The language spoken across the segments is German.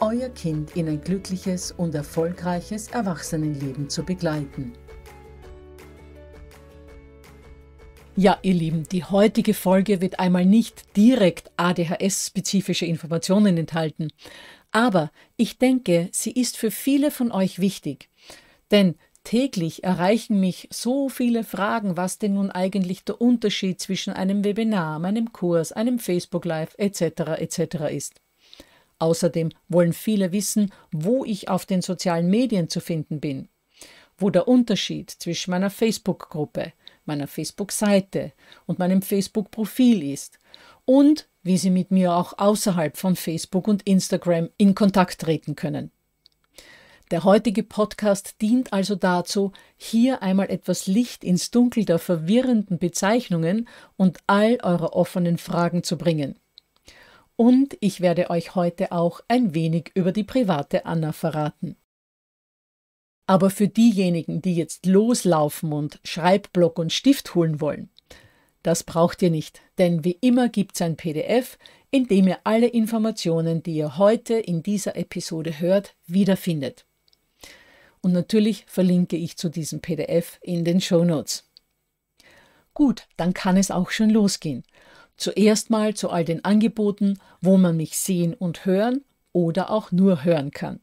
euer Kind in ein glückliches und erfolgreiches Erwachsenenleben zu begleiten. Ja, ihr Lieben, die heutige Folge wird einmal nicht direkt ADHS-spezifische Informationen enthalten, aber ich denke, sie ist für viele von euch wichtig. Denn täglich erreichen mich so viele Fragen, was denn nun eigentlich der Unterschied zwischen einem Webinar, einem Kurs, einem Facebook Live etc. etc. ist. Außerdem wollen viele wissen, wo ich auf den sozialen Medien zu finden bin, wo der Unterschied zwischen meiner Facebook-Gruppe, meiner Facebook-Seite und meinem Facebook-Profil ist und wie Sie mit mir auch außerhalb von Facebook und Instagram in Kontakt treten können. Der heutige Podcast dient also dazu, hier einmal etwas Licht ins Dunkel der verwirrenden Bezeichnungen und all eurer offenen Fragen zu bringen und ich werde euch heute auch ein wenig über die private Anna verraten. Aber für diejenigen, die jetzt loslaufen und Schreibblock und Stift holen wollen, das braucht ihr nicht, denn wie immer gibt es ein PDF, in dem ihr alle Informationen, die ihr heute in dieser Episode hört, wiederfindet. Und natürlich verlinke ich zu diesem PDF in den Show Notes. Gut, dann kann es auch schon losgehen. Zuerst mal zu all den Angeboten, wo man mich sehen und hören oder auch nur hören kann.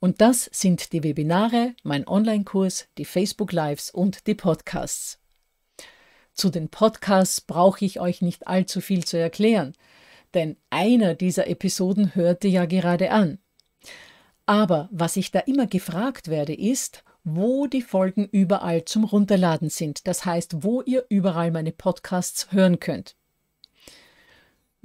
Und das sind die Webinare, mein Online-Kurs, die Facebook Lives und die Podcasts. Zu den Podcasts brauche ich euch nicht allzu viel zu erklären, denn einer dieser Episoden hörte ja gerade an. Aber was ich da immer gefragt werde, ist, wo die Folgen überall zum Runterladen sind. Das heißt, wo ihr überall meine Podcasts hören könnt.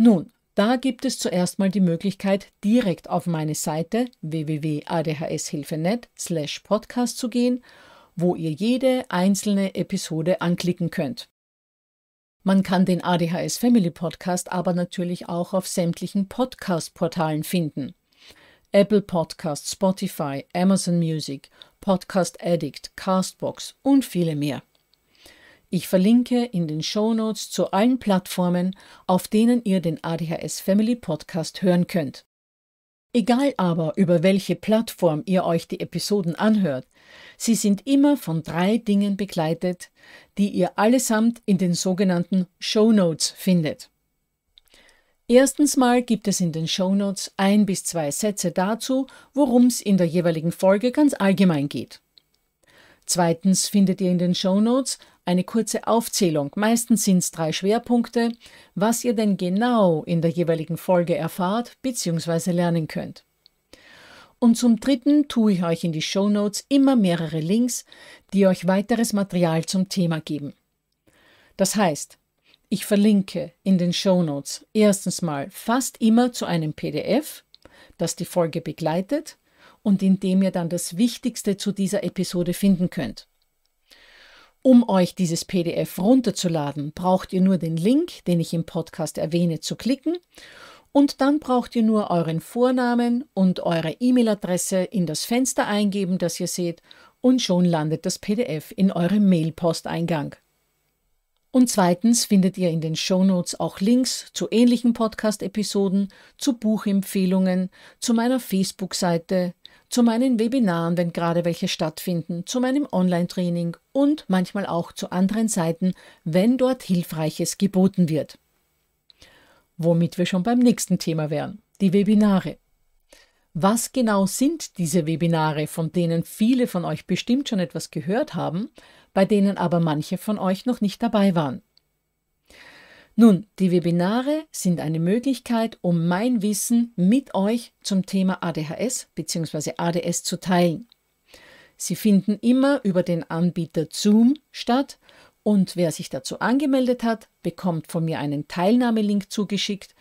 Nun, da gibt es zuerst mal die Möglichkeit, direkt auf meine Seite www.adhshilfe.net slash podcast zu gehen, wo ihr jede einzelne Episode anklicken könnt. Man kann den ADHS Family Podcast aber natürlich auch auf sämtlichen Podcast-Portalen finden. Apple Podcast, Spotify, Amazon Music, Podcast Addict, Castbox und viele mehr. Ich verlinke in den Show Notes zu allen Plattformen, auf denen ihr den ADHS Family Podcast hören könnt. Egal aber, über welche Plattform ihr euch die Episoden anhört, sie sind immer von drei Dingen begleitet, die ihr allesamt in den sogenannten Show Notes findet. Erstens mal gibt es in den Show Notes ein bis zwei Sätze dazu, worum es in der jeweiligen Folge ganz allgemein geht. Zweitens findet ihr in den Show Notes eine kurze Aufzählung, meistens sind es drei Schwerpunkte, was ihr denn genau in der jeweiligen Folge erfahrt bzw. lernen könnt. Und zum Dritten tue ich euch in die Show Notes immer mehrere Links, die euch weiteres Material zum Thema geben. Das heißt, ich verlinke in den Show Notes erstens mal fast immer zu einem PDF, das die Folge begleitet und in dem ihr dann das Wichtigste zu dieser Episode finden könnt. Um euch dieses PDF runterzuladen, braucht ihr nur den Link, den ich im Podcast erwähne, zu klicken und dann braucht ihr nur euren Vornamen und eure E-Mail-Adresse in das Fenster eingeben, das ihr seht und schon landet das PDF in eurem Mail-Posteingang. Und zweitens findet ihr in den Shownotes auch Links zu ähnlichen Podcast-Episoden, zu Buchempfehlungen, zu meiner Facebook-Seite, zu meinen Webinaren, wenn gerade welche stattfinden, zu meinem Online-Training und manchmal auch zu anderen Seiten, wenn dort Hilfreiches geboten wird. Womit wir schon beim nächsten Thema wären, die Webinare. Was genau sind diese Webinare, von denen viele von euch bestimmt schon etwas gehört haben, bei denen aber manche von euch noch nicht dabei waren? Nun, die Webinare sind eine Möglichkeit, um mein Wissen mit euch zum Thema ADHS bzw. ADS zu teilen. Sie finden immer über den Anbieter Zoom statt und wer sich dazu angemeldet hat, bekommt von mir einen Teilnahmelink zugeschickt.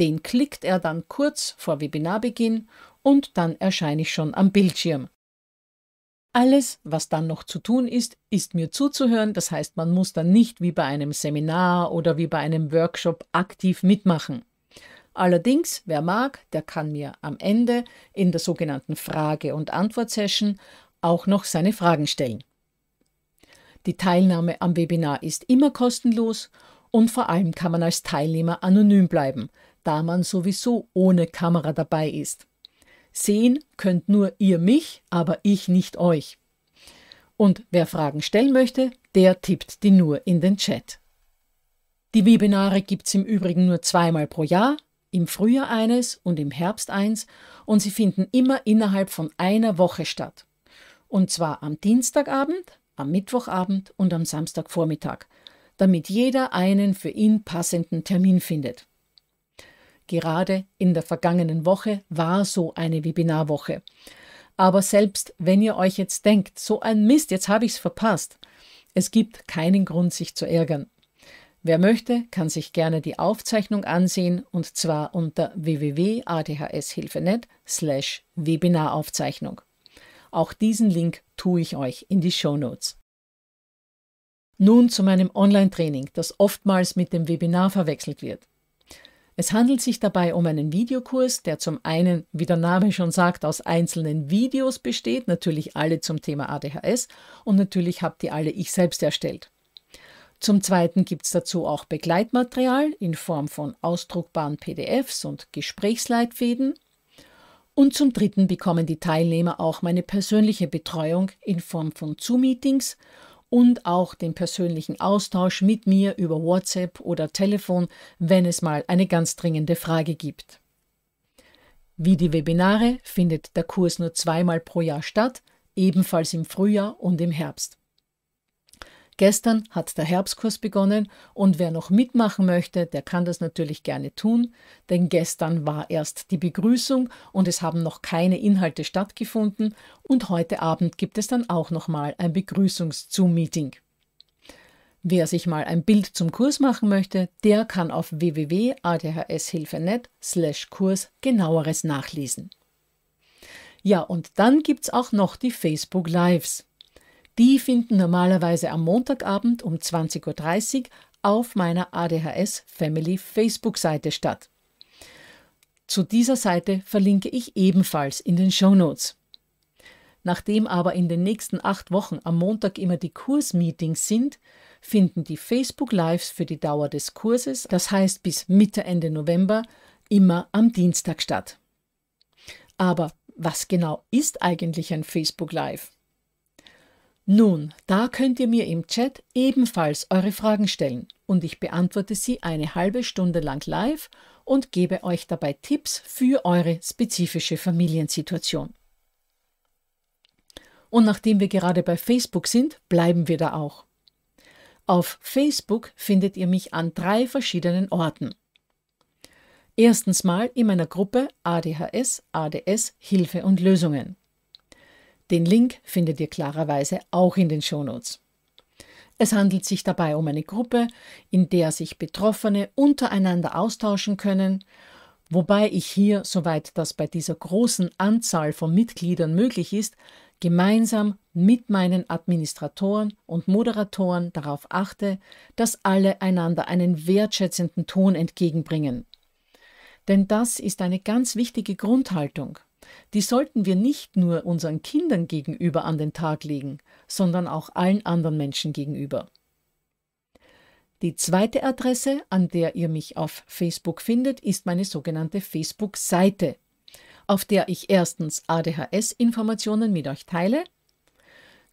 Den klickt er dann kurz vor Webinarbeginn und dann erscheine ich schon am Bildschirm. Alles, was dann noch zu tun ist, ist mir zuzuhören. Das heißt, man muss dann nicht wie bei einem Seminar oder wie bei einem Workshop aktiv mitmachen. Allerdings, wer mag, der kann mir am Ende in der sogenannten Frage- und Antwort-Session auch noch seine Fragen stellen. Die Teilnahme am Webinar ist immer kostenlos und vor allem kann man als Teilnehmer anonym bleiben, da man sowieso ohne Kamera dabei ist. Sehen könnt nur ihr mich, aber ich nicht euch. Und wer Fragen stellen möchte, der tippt die nur in den Chat. Die Webinare gibt's im Übrigen nur zweimal pro Jahr, im Frühjahr eines und im Herbst eins, und sie finden immer innerhalb von einer Woche statt. Und zwar am Dienstagabend, am Mittwochabend und am Samstagvormittag, damit jeder einen für ihn passenden Termin findet. Gerade in der vergangenen Woche war so eine Webinarwoche. Aber selbst wenn ihr euch jetzt denkt, so ein Mist, jetzt habe ich es verpasst, es gibt keinen Grund, sich zu ärgern. Wer möchte, kann sich gerne die Aufzeichnung ansehen und zwar unter www.adhshilfe.net slash Webinaraufzeichnung. Auch diesen Link tue ich euch in die Show Notes. Nun zu meinem Online-Training, das oftmals mit dem Webinar verwechselt wird. Es handelt sich dabei um einen Videokurs, der zum einen, wie der Name schon sagt, aus einzelnen Videos besteht, natürlich alle zum Thema ADHS und natürlich habe die alle ich selbst erstellt. Zum Zweiten gibt es dazu auch Begleitmaterial in Form von ausdruckbaren PDFs und Gesprächsleitfäden. Und zum Dritten bekommen die Teilnehmer auch meine persönliche Betreuung in Form von Zoom-Meetings und auch den persönlichen Austausch mit mir über WhatsApp oder Telefon, wenn es mal eine ganz dringende Frage gibt. Wie die Webinare findet der Kurs nur zweimal pro Jahr statt, ebenfalls im Frühjahr und im Herbst. Gestern hat der Herbstkurs begonnen und wer noch mitmachen möchte, der kann das natürlich gerne tun, denn gestern war erst die Begrüßung und es haben noch keine Inhalte stattgefunden und heute Abend gibt es dann auch nochmal ein Begrüßungs-Zoom-Meeting. Wer sich mal ein Bild zum Kurs machen möchte, der kann auf www.adhshilfe.net slash Kurs genaueres nachlesen. Ja, und dann gibt's auch noch die Facebook Lives. Die finden normalerweise am Montagabend um 20.30 Uhr auf meiner ADHS Family Facebook-Seite statt. Zu dieser Seite verlinke ich ebenfalls in den Show Notes. Nachdem aber in den nächsten acht Wochen am Montag immer die Kursmeetings sind, finden die Facebook Lives für die Dauer des Kurses, das heißt bis Mitte Ende November, immer am Dienstag statt. Aber was genau ist eigentlich ein Facebook Live? Nun, da könnt ihr mir im Chat ebenfalls eure Fragen stellen und ich beantworte sie eine halbe Stunde lang live und gebe euch dabei Tipps für eure spezifische Familiensituation. Und nachdem wir gerade bei Facebook sind, bleiben wir da auch. Auf Facebook findet ihr mich an drei verschiedenen Orten. Erstens mal in meiner Gruppe ADHS, ADS, Hilfe und Lösungen. Den Link findet ihr klarerweise auch in den Shownotes. Es handelt sich dabei um eine Gruppe, in der sich Betroffene untereinander austauschen können, wobei ich hier, soweit das bei dieser großen Anzahl von Mitgliedern möglich ist, gemeinsam mit meinen Administratoren und Moderatoren darauf achte, dass alle einander einen wertschätzenden Ton entgegenbringen. Denn das ist eine ganz wichtige Grundhaltung die sollten wir nicht nur unseren Kindern gegenüber an den Tag legen, sondern auch allen anderen Menschen gegenüber. Die zweite Adresse, an der ihr mich auf Facebook findet, ist meine sogenannte Facebook-Seite, auf der ich erstens ADHS-Informationen mit euch teile,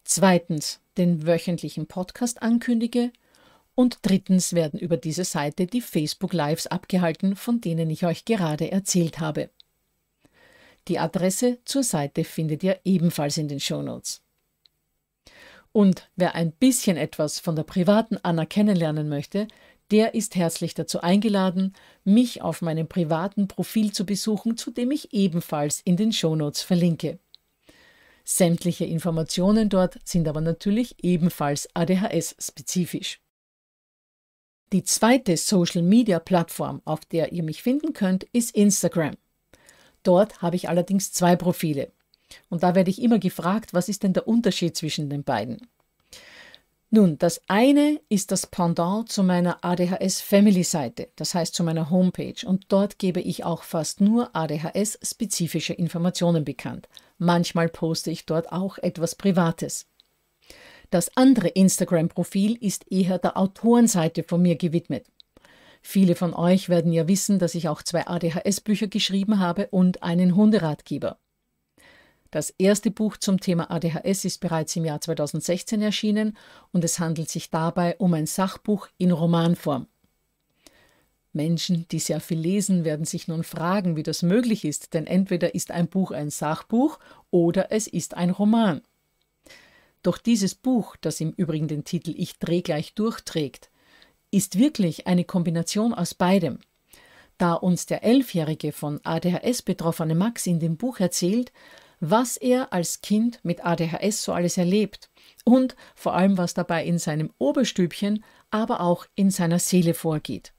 zweitens den wöchentlichen Podcast ankündige und drittens werden über diese Seite die Facebook-Lives abgehalten, von denen ich euch gerade erzählt habe. Die Adresse zur Seite findet ihr ebenfalls in den Shownotes. Und wer ein bisschen etwas von der privaten Anna kennenlernen möchte, der ist herzlich dazu eingeladen, mich auf meinem privaten Profil zu besuchen, zu dem ich ebenfalls in den Shownotes verlinke. Sämtliche Informationen dort sind aber natürlich ebenfalls ADHS-spezifisch. Die zweite Social-Media-Plattform, auf der ihr mich finden könnt, ist Instagram. Dort habe ich allerdings zwei Profile. Und da werde ich immer gefragt, was ist denn der Unterschied zwischen den beiden? Nun, das eine ist das Pendant zu meiner ADHS Family Seite, das heißt zu meiner Homepage, und dort gebe ich auch fast nur ADHS-spezifische Informationen bekannt. Manchmal poste ich dort auch etwas Privates. Das andere Instagram-Profil ist eher der Autorenseite von mir gewidmet. Viele von euch werden ja wissen, dass ich auch zwei ADHS-Bücher geschrieben habe und einen Hunderatgeber. Das erste Buch zum Thema ADHS ist bereits im Jahr 2016 erschienen und es handelt sich dabei um ein Sachbuch in Romanform. Menschen, die sehr viel lesen, werden sich nun fragen, wie das möglich ist, denn entweder ist ein Buch ein Sachbuch oder es ist ein Roman. Doch dieses Buch, das im Übrigen den Titel Ich dreh gleich durchträgt, ist wirklich eine Kombination aus beidem. Da uns der elfjährige von ADHS betroffene Max in dem Buch erzählt, was er als Kind mit ADHS so alles erlebt und vor allem was dabei in seinem Oberstübchen, aber auch in seiner Seele vorgeht.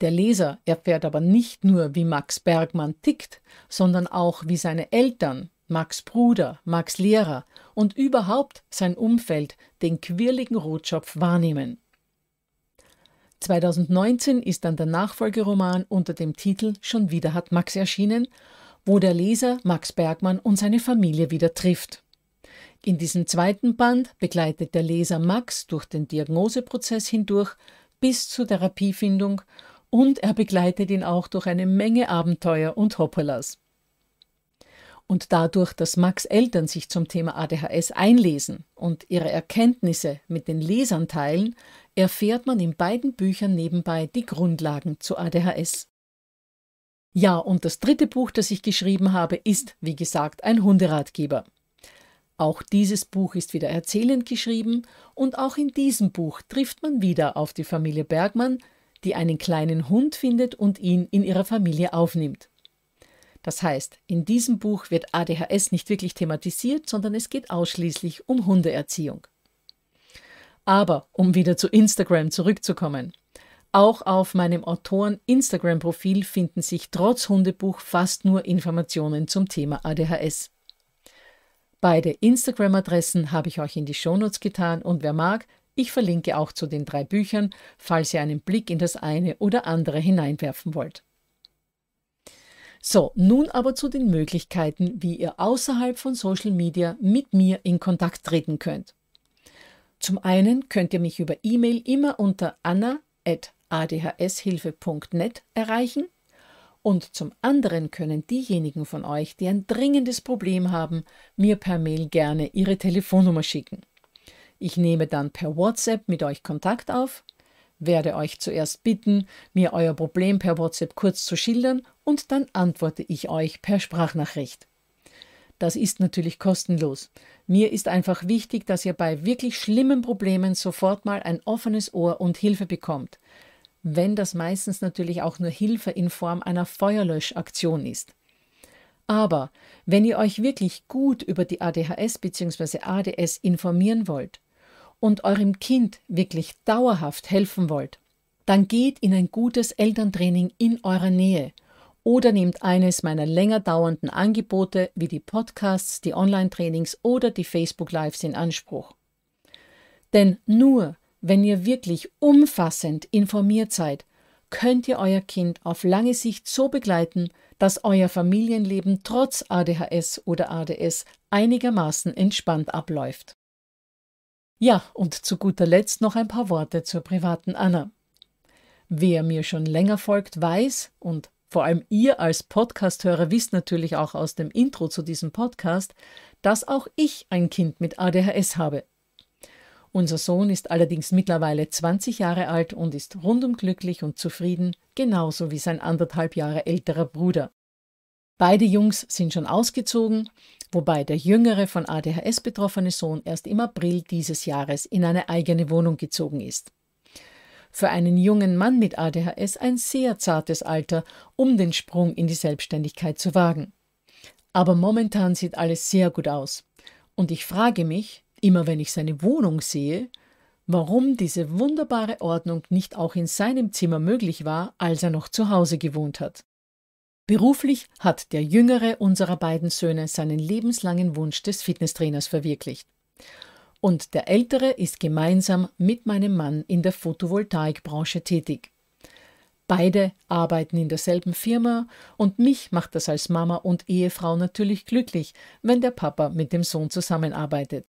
Der Leser erfährt aber nicht nur, wie Max Bergmann tickt, sondern auch, wie seine Eltern, Max Bruder, Max Lehrer und überhaupt sein Umfeld den quirligen Rotschopf wahrnehmen. 2019 ist dann der Nachfolgeroman unter dem Titel Schon wieder hat Max erschienen, wo der Leser Max Bergmann und seine Familie wieder trifft. In diesem zweiten Band begleitet der Leser Max durch den Diagnoseprozess hindurch bis zur Therapiefindung und er begleitet ihn auch durch eine Menge Abenteuer und Hoppelas. Und dadurch, dass Max Eltern sich zum Thema ADHS einlesen und ihre Erkenntnisse mit den Lesern teilen, erfährt man in beiden Büchern nebenbei die Grundlagen zu ADHS. Ja, und das dritte Buch, das ich geschrieben habe, ist, wie gesagt, ein Hunderatgeber. Auch dieses Buch ist wieder erzählend geschrieben und auch in diesem Buch trifft man wieder auf die Familie Bergmann, die einen kleinen Hund findet und ihn in ihrer Familie aufnimmt. Das heißt, in diesem Buch wird ADHS nicht wirklich thematisiert, sondern es geht ausschließlich um Hundeerziehung. Aber um wieder zu Instagram zurückzukommen. Auch auf meinem Autoren-Instagram-Profil finden sich trotz Hundebuch fast nur Informationen zum Thema ADHS. Beide Instagram-Adressen habe ich euch in die Shownotes getan und wer mag, ich verlinke auch zu den drei Büchern, falls ihr einen Blick in das eine oder andere hineinwerfen wollt. So, nun aber zu den Möglichkeiten, wie ihr außerhalb von Social Media mit mir in Kontakt treten könnt. Zum einen könnt ihr mich über E-Mail immer unter anna.adhshilfe.net erreichen und zum anderen können diejenigen von euch, die ein dringendes Problem haben, mir per Mail gerne ihre Telefonnummer schicken. Ich nehme dann per WhatsApp mit euch Kontakt auf, werde euch zuerst bitten, mir euer Problem per WhatsApp kurz zu schildern und dann antworte ich euch per Sprachnachricht. Das ist natürlich kostenlos. Mir ist einfach wichtig, dass ihr bei wirklich schlimmen Problemen sofort mal ein offenes Ohr und Hilfe bekommt. Wenn das meistens natürlich auch nur Hilfe in Form einer Feuerlöschaktion ist. Aber wenn ihr euch wirklich gut über die ADHS bzw. ADS informieren wollt und eurem Kind wirklich dauerhaft helfen wollt, dann geht in ein gutes Elterntraining in eurer Nähe – oder nehmt eines meiner länger dauernden Angebote wie die Podcasts, die Online-Trainings oder die Facebook-Lives in Anspruch. Denn nur wenn ihr wirklich umfassend informiert seid, könnt ihr euer Kind auf lange Sicht so begleiten, dass euer Familienleben trotz ADHS oder ADS einigermaßen entspannt abläuft. Ja, und zu guter Letzt noch ein paar Worte zur privaten Anna. Wer mir schon länger folgt, weiß, und vor allem ihr als Podcasthörer wisst natürlich auch aus dem Intro zu diesem Podcast, dass auch ich ein Kind mit ADHS habe. Unser Sohn ist allerdings mittlerweile 20 Jahre alt und ist rundum glücklich und zufrieden, genauso wie sein anderthalb Jahre älterer Bruder. Beide Jungs sind schon ausgezogen, wobei der jüngere von ADHS betroffene Sohn erst im April dieses Jahres in eine eigene Wohnung gezogen ist für einen jungen Mann mit ADHS ein sehr zartes Alter, um den Sprung in die Selbstständigkeit zu wagen. Aber momentan sieht alles sehr gut aus. Und ich frage mich, immer wenn ich seine Wohnung sehe, warum diese wunderbare Ordnung nicht auch in seinem Zimmer möglich war, als er noch zu Hause gewohnt hat. Beruflich hat der jüngere unserer beiden Söhne seinen lebenslangen Wunsch des Fitnesstrainers verwirklicht und der ältere ist gemeinsam mit meinem Mann in der Photovoltaikbranche tätig. Beide arbeiten in derselben Firma und mich macht das als Mama und Ehefrau natürlich glücklich, wenn der Papa mit dem Sohn zusammenarbeitet.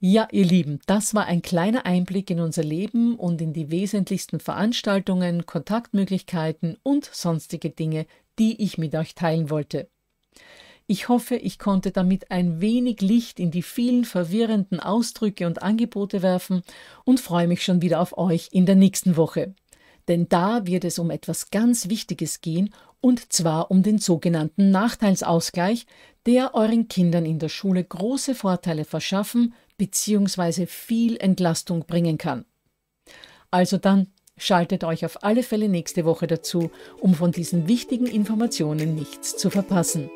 Ja, ihr Lieben, das war ein kleiner Einblick in unser Leben und in die wesentlichsten Veranstaltungen, Kontaktmöglichkeiten und sonstige Dinge, die ich mit euch teilen wollte. Ich hoffe, ich konnte damit ein wenig Licht in die vielen verwirrenden Ausdrücke und Angebote werfen und freue mich schon wieder auf euch in der nächsten Woche. Denn da wird es um etwas ganz Wichtiges gehen, und zwar um den sogenannten Nachteilsausgleich, der euren Kindern in der Schule große Vorteile verschaffen bzw. viel Entlastung bringen kann. Also dann schaltet euch auf alle Fälle nächste Woche dazu, um von diesen wichtigen Informationen nichts zu verpassen.